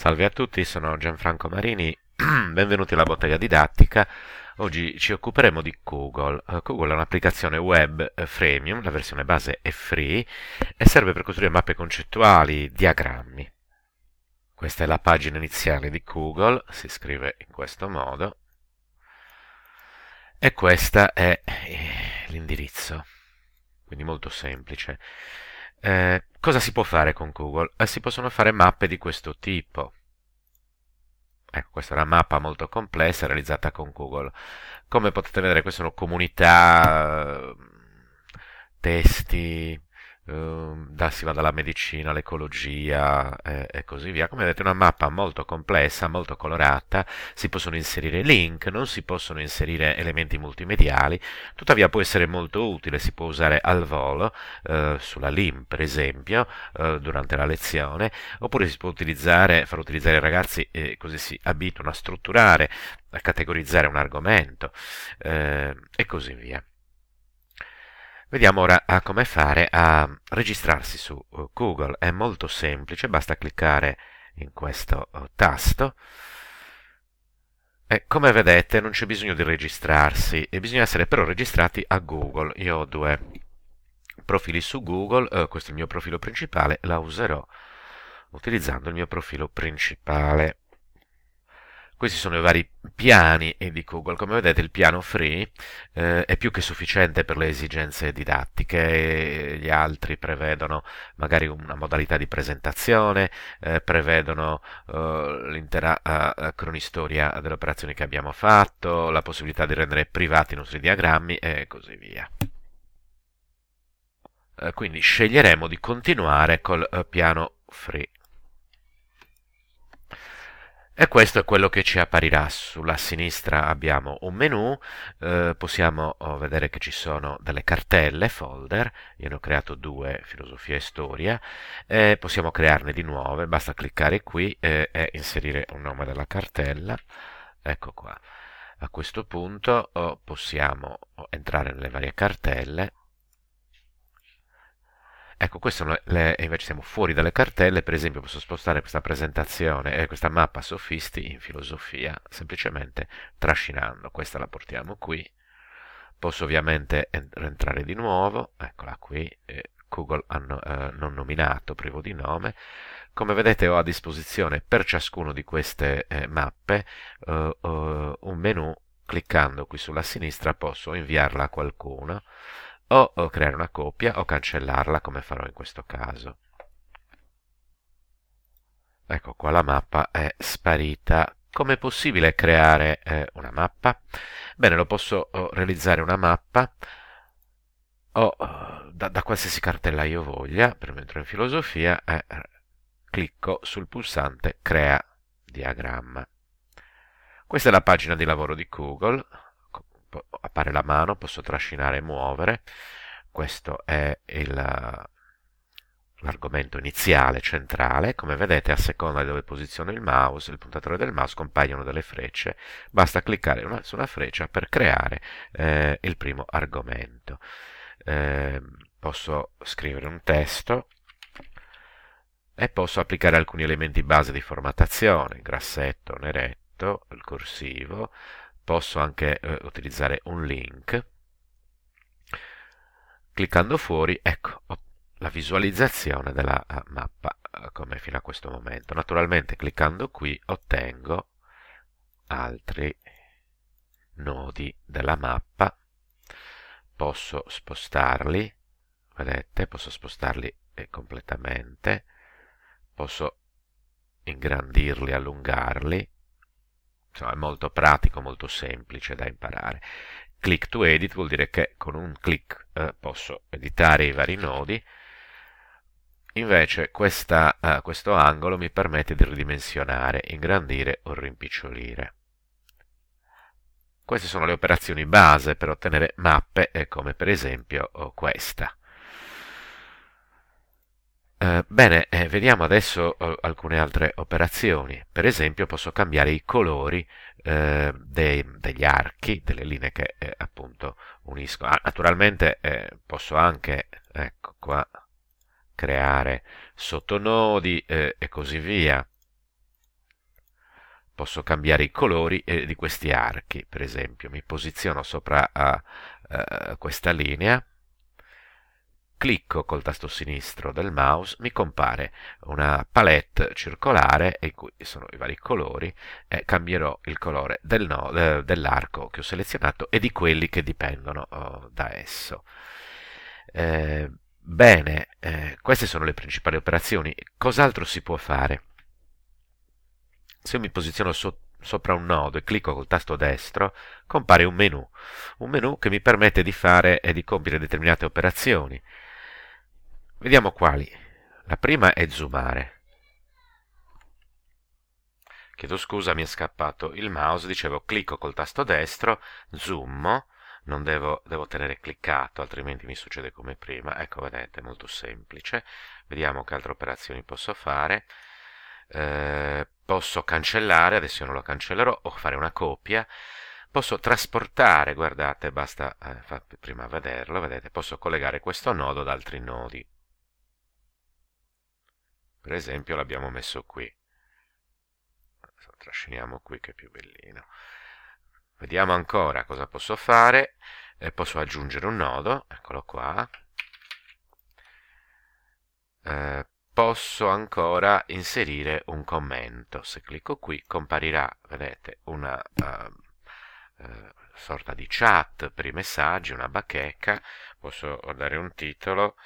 Salve a tutti, sono Gianfranco Marini, benvenuti alla bottega didattica. Oggi ci occuperemo di Google. Eh, Google è un'applicazione web eh, freemium, la versione base è free e serve per costruire mappe concettuali, diagrammi. Questa è la pagina iniziale di Google, si scrive in questo modo. E questo è eh, l'indirizzo, quindi molto semplice. Eh, cosa si può fare con Google? Eh, si possono fare mappe di questo tipo. Ecco, questa è una mappa molto complessa realizzata con Google. Come potete vedere, queste sono comunità, eh, testi, Ehm, da, si va dalla medicina all'ecologia eh, e così via. Come vedete, è una mappa molto complessa, molto colorata. Si possono inserire link, non si possono inserire elementi multimediali. Tuttavia, può essere molto utile. Si può usare al volo, eh, sulla LIM per esempio, eh, durante la lezione, oppure si può utilizzare, far utilizzare i ragazzi e così si abituano a strutturare, a categorizzare un argomento eh, e così via. Vediamo ora ah, come fare a registrarsi su uh, Google. È molto semplice, basta cliccare in questo uh, tasto. E come vedete non c'è bisogno di registrarsi, bisogna essere però registrati a Google. Io ho due profili su Google, eh, questo è il mio profilo principale, la userò utilizzando il mio profilo principale. Questi sono i vari piani di Google. Come vedete il piano free eh, è più che sufficiente per le esigenze didattiche, gli altri prevedono magari una modalità di presentazione, eh, prevedono eh, l'intera eh, cronistoria delle operazioni che abbiamo fatto, la possibilità di rendere privati i nostri diagrammi e così via eh, quindi sceglieremo di continuare col eh, piano free. E questo è quello che ci apparirà. Sulla sinistra abbiamo un menu, eh, possiamo oh, vedere che ci sono delle cartelle, folder, io ne ho creato due, filosofia e storia, e possiamo crearne di nuove, basta cliccare qui e, e inserire un nome della cartella, ecco qua. A questo punto oh, possiamo oh, entrare nelle varie cartelle, Ecco, questo le, invece siamo fuori dalle cartelle, per esempio posso spostare questa presentazione, eh, questa mappa sofisti in filosofia, semplicemente trascinando, questa la portiamo qui, posso ovviamente entrare di nuovo, eccola qui, eh, Google hanno, eh, non nominato, privo di nome, come vedete ho a disposizione per ciascuno di queste eh, mappe eh, eh, un menu, cliccando qui sulla sinistra posso inviarla a qualcuno, o, o creare una copia o cancellarla come farò in questo caso. Ecco qua la mappa è sparita. Come è possibile creare eh, una mappa? Bene, lo posso oh, realizzare una mappa o oh, da, da, qualsiasi cartella io voglia, per entro in filosofia, eh, clicco sul pulsante crea diagramma. Questa è la pagina di lavoro di Google, appare la mano, posso trascinare e muovere. Questo è il, l'argomento iniziale, centrale, come vedete a seconda di dove posiziono il mouse, il puntatore del mouse, compaiono delle frecce, basta cliccare una, su una freccia per creare eh, il primo argomento. Eh, posso scrivere un testo e posso applicare alcuni elementi base di formattazione, grassetto, neretto, il corsivo, posso anche eh, utilizzare un link cliccando fuori ecco la visualizzazione della eh, mappa eh, come fino a questo momento naturalmente cliccando qui ottengo altri nodi della mappa posso spostarli vedete posso spostarli eh, completamente posso ingrandirli allungarli insomma, è molto pratico, molto semplice da imparare. Click to edit vuol dire che con un click eh, posso editare i vari nodi, invece questa, eh, questo angolo mi permette di ridimensionare, ingrandire o rimpicciolire. Queste sono le operazioni base per ottenere mappe eh, come per esempio oh, questa. Eh, bene, eh, vediamo adesso eh, alcune altre operazioni. Per esempio posso cambiare i colori eh, dei, degli archi, delle linee che appunto unisco. Ah, naturalmente posso anche, ecco qua, creare sottonodi e così via. Posso cambiare i colori di questi archi, per esempio. Mi posiziono sopra a, a questa linea clicco col tasto sinistro del mouse, mi compare una palette circolare in cui sono i vari colori, e cambierò il colore del no, eh, dell'arco che ho selezionato e di quelli che dipendono oh, da esso. Eh, bene, eh, queste sono le principali operazioni. Cos'altro si può fare? Se io mi posiziono sotto sopra un nodo e clicco col tasto destro, compare un menu, un menu che mi permette di fare e di compiere determinate operazioni. Vediamo quali. La prima è zoomare. Chiedo scusa, mi è scappato il mouse, dicevo clicco col tasto destro, zoom, non devo, devo tenere cliccato, altrimenti mi succede come prima. Ecco, vedete, è molto semplice. Vediamo che altre operazioni posso fare. Eh, posso cancellare, adesso io non lo cancellerò, o fare una copia posso trasportare, guardate, basta eh, prima vederlo, vedete, posso collegare questo nodo ad altri nodi per esempio l'abbiamo messo qui lo trasciniamo qui che è più bellino vediamo ancora cosa posso fare eh, posso aggiungere un nodo eccolo qua eh, posso ancora inserire un commento se clicco qui comparirà vedete una uh, sorta di chat per i messaggi una bacheca posso dare un titolo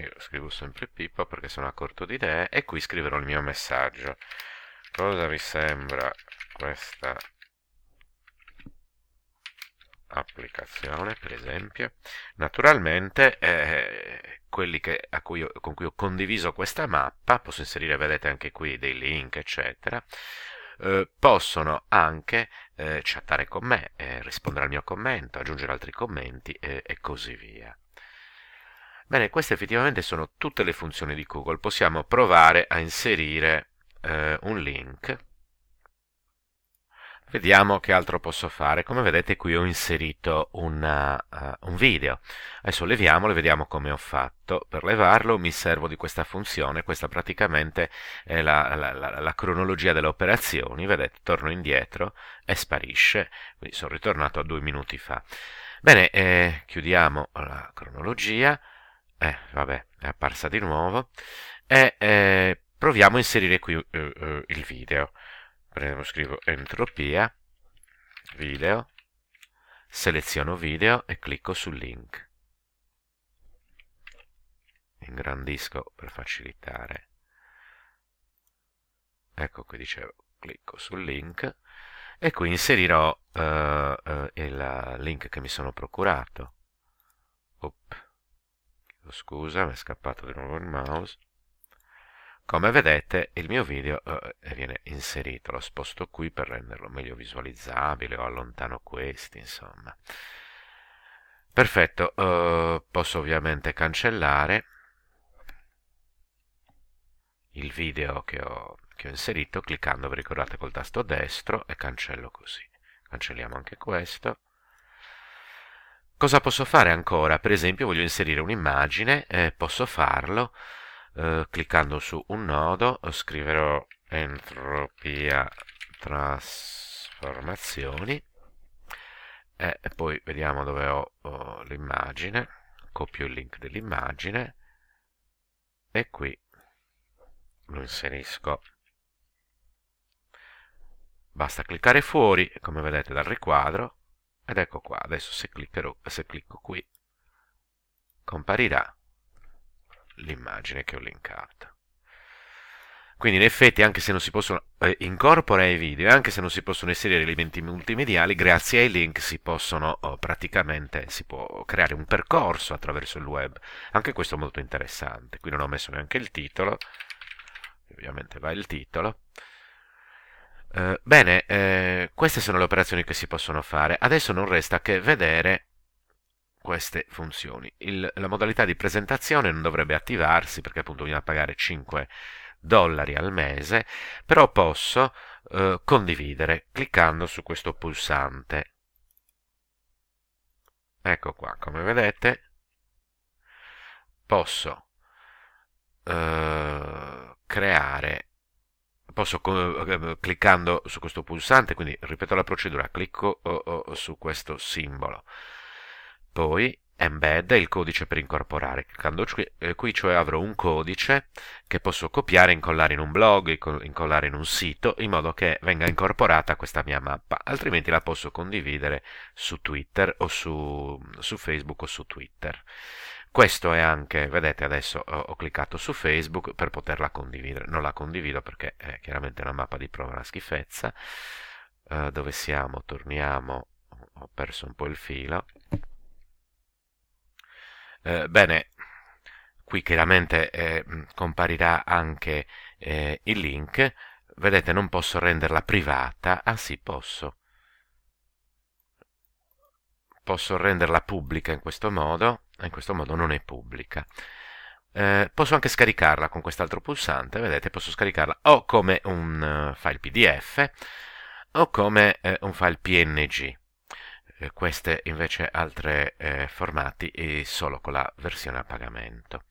io scrivo sempre Pippo perché sono a corto di idee e qui scriverò il mio messaggio cosa vi sembra questa applicazione per esempio naturalmente eh, quelli che, cui io, con cui ho condiviso questa mappa posso inserire vedete anche qui dei link eccetera eh, possono anche eh, chattare con me eh, rispondere al mio commento aggiungere altri commenti eh, e così via Bene, queste effettivamente sono tutte le funzioni di Google. Possiamo provare a inserire eh, un link. Vediamo che altro posso fare. Come vedete qui ho inserito una, uh, eh, un video. Adesso leviamolo e vediamo come ho fatto. Per levarlo mi servo di questa funzione. Questa praticamente è la, la, la, la cronologia delle operazioni. Vedete, torno indietro e sparisce. Quindi sono ritornato a due minuti fa. Bene, eh, chiudiamo la cronologia eh, vabbè, è apparsa di nuovo, e eh, proviamo a inserire qui uh, uh, il video. Prendiamo, scrivo entropia, video, seleziono video e clicco sul link. Ingrandisco per facilitare. Ecco qui dicevo, clicco sul link e qui inserirò uh, il link che mi sono procurato. Up. Oh, scusa, mi è scappato di nuovo il mouse. Come vedete il mio video eh, eh, viene inserito, lo sposto qui per renderlo meglio visualizzabile o allontano questi, insomma. Perfetto, eh, posso ovviamente cancellare il video che ho, che ho inserito cliccando, vi ricordate, col tasto destro e cancello così. Cancelliamo anche questo. Cosa posso fare ancora? Per esempio voglio inserire un'immagine, eh, posso farlo eh, cliccando su un nodo, scriverò entropia trasformazioni eh, e poi vediamo dove ho, ho l'immagine, copio il link dell'immagine e qui lo inserisco. Basta cliccare fuori, come vedete dal riquadro, ed ecco qua adesso se, cliccherò, se clicco qui comparirà l'immagine che ho linkato quindi in effetti anche se non si possono eh, incorporare i video anche se non si possono inserire elementi multimediali grazie ai link si possono oh, praticamente si può creare un percorso attraverso il web anche questo è molto interessante qui non ho messo neanche il titolo ovviamente va il titolo eh, bene, eh, queste sono le operazioni che si possono fare. Adesso non resta che vedere queste funzioni. Il, la modalità di presentazione non dovrebbe attivarsi perché appunto bisogna pagare 5 dollari al mese, però posso eh, condividere cliccando su questo pulsante. Ecco qua, come vedete, posso eh, creare posso eh, eh, cliccando su questo pulsante, quindi ripeto la procedura, clicco oh, oh, su questo simbolo. Poi embed il codice per incorporare. Cliccando eh, qui, cioè avrò un codice che posso copiare, incollare in un blog, incollare in un sito, in modo che venga incorporata questa mia mappa, altrimenti la posso condividere su Twitter o su, su Facebook o su Twitter. Questo è anche, vedete adesso ho, ho, cliccato su Facebook per poterla condividere, non la condivido perché è chiaramente una mappa di prova è una schifezza, uh, dove siamo? Torniamo, ho perso un po' il filo, uh, bene, qui chiaramente eh, comparirà anche eh, il link, vedete non posso renderla privata, ah sì posso, posso renderla pubblica in questo modo, in questo modo non è pubblica. Eh, posso anche scaricarla con quest'altro pulsante, vedete, posso scaricarla o come un eh, file PDF o come eh, un file PNG. Eh, queste invece altre eh, formati e solo con la versione a pagamento.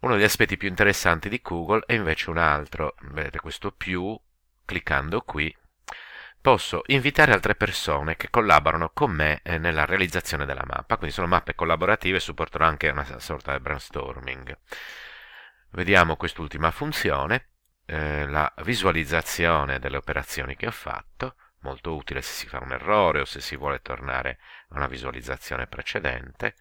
Uno degli aspetti più interessanti di Google è invece un altro, vedete questo più, cliccando qui posso invitare altre persone che collaborano con me eh, nella realizzazione della mappa, quindi sono mappe collaborative e supporterò anche una sorta di brainstorming. Vediamo quest'ultima funzione, eh, la visualizzazione delle operazioni che ho fatto, molto utile se si fa un errore o se si vuole tornare a una visualizzazione precedente,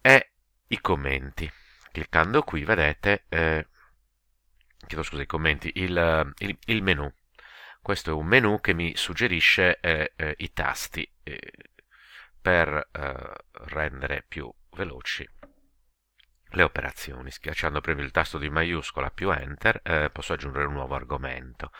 e i commenti. Cliccando qui vedete, eh, chiedo scusa, i commenti, il, il, il menu questo è un menu che mi suggerisce eh, eh, i tasti eh, per eh, rendere più veloci le operazioni. Schiacciando prima il tasto di maiuscola più Enter eh, posso aggiungere un nuovo argomento.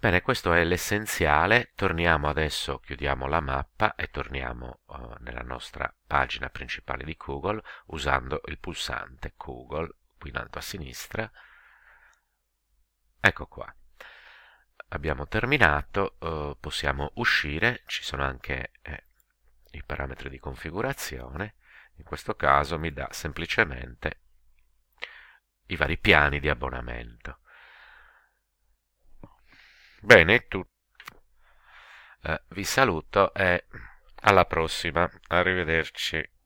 Bene, questo è l'essenziale. Torniamo adesso, chiudiamo la mappa e torniamo eh, nella nostra pagina principale di Google usando il pulsante Google qui in alto a sinistra. Ecco qua abbiamo terminato, eh, possiamo uscire, ci sono anche eh, i parametri di configurazione, in questo caso mi dà semplicemente i vari piani di abbonamento. Bene, tu... eh, vi saluto e alla prossima, arrivederci.